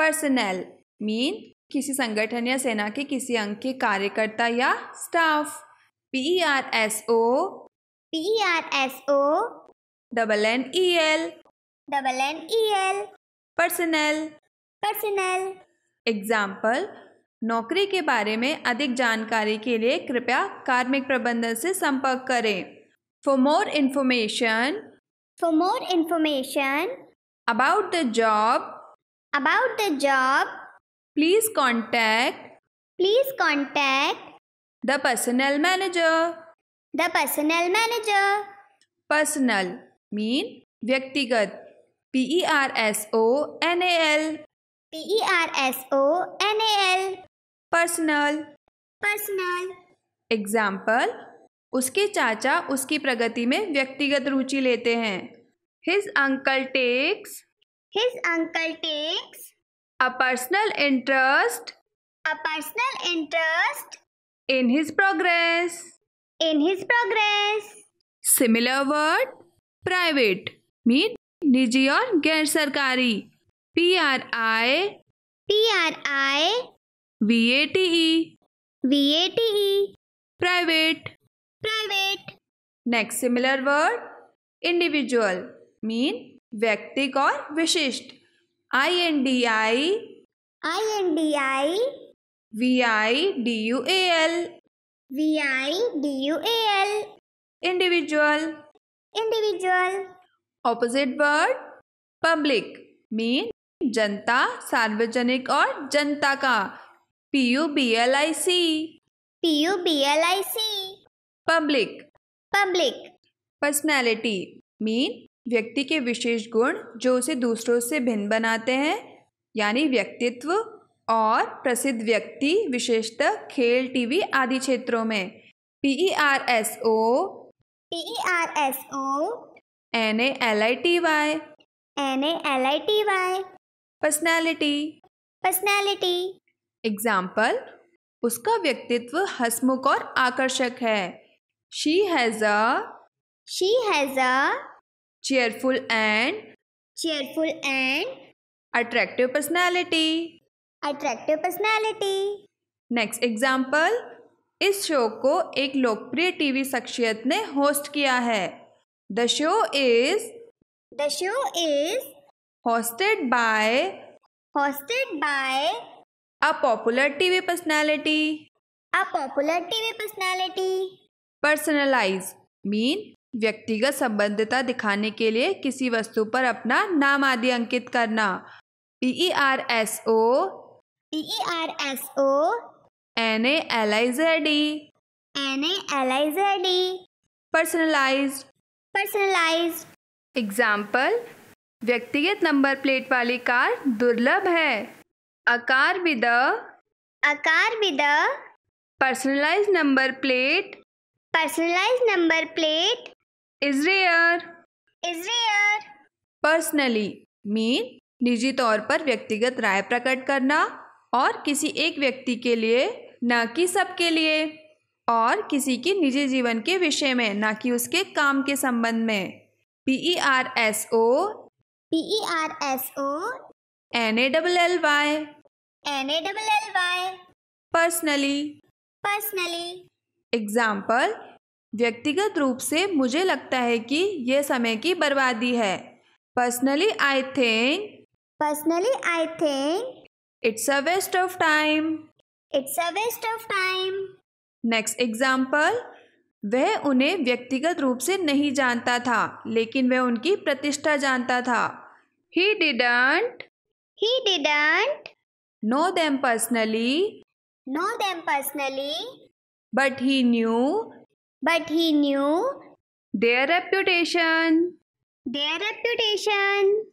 Personal mean किसी संगठन या सेना के किसी अंग के कार्यकर्ता या staff P R S O P R S O double N E L double N E L personal personal example नौकरी के बारे में अधिक जानकारी के लिए कृपया कार्मिक प्रबंधन से संपर्क करें for more information for more information about the job About the job, please contact Please contact the personnel manager. The personnel manager. Personal mean vyaktigat P E R S O N A L P E R S O N A L Personal Personal Example उसके चाचा उसकी प्रगति में व्यक्तिगत रुचि लेते हैं his uncle takes His uncle takes a personal interest a personal interest in his progress in his progress similar word private mean निजी or गैर सरकारी P Private. I P R I V A व्यक्तिक और विशिष्ट I N D I I N D I V I D U A L V I D U A L individual individual opposite word public mean जनता सार्वजनिक और जनता का P U B L I C P U B L I C public public personality mean व्यक्ति के विशेष गुण जो उसे दूसरों से भिन्न बनाते हैं यानी व्यक्तित्व और प्रसिद्ध व्यक्ति विशेषतः खेल टीवी आदि क्षेत्रों में P E R S O P E R S O N A L I T Y N A L I T Y personality personality example उसका व्यक्तित्व हसमुख और आकर्षक है she has a she has a cheerful and cheerful and attractive personality attractive personality next example इस show को एक लोकप्रिय टीवी शख्सियत ने होस्ट किया है the show is the show is hosted by hosted by a popular TV personality a popular TV personality personalize mean व्यक्तिगत संबद्धता दिखाने के लिए किसी वस्तु पर अपना नाम आदि अंकित करना P E R S O P E R S O N A L I Z E N L I Z E personalize example व्यक्तिगत नंबर प्लेट वाली कार दुर्लभ है a car with a car with personalize number plate personalize number plate is rare is rare personally mean निजी तौर पर व्यक्तिगत राय प्रकट करना और किसी एक व्यक्ति के लिए न कि सबके लिए और किसी के निजी जीवन के विषय में न कि उसके काम के संबंध में P E R S O P E R S O N A double L Y N A double L Y personally personally example व्यक्तिगत रूप से मुझे लगता है कि यह समय की बर्बादी है personally I think personally I think it's a waste of time it's a waste of time next example वह उन्हें व्यक्तिगत रूप से नहीं जानता था लेकिन वह उनकी प्रतिष्ठा जानता था he didn't he didn't know them personally know them personally but he knew But he knew their reputation. Their reputation.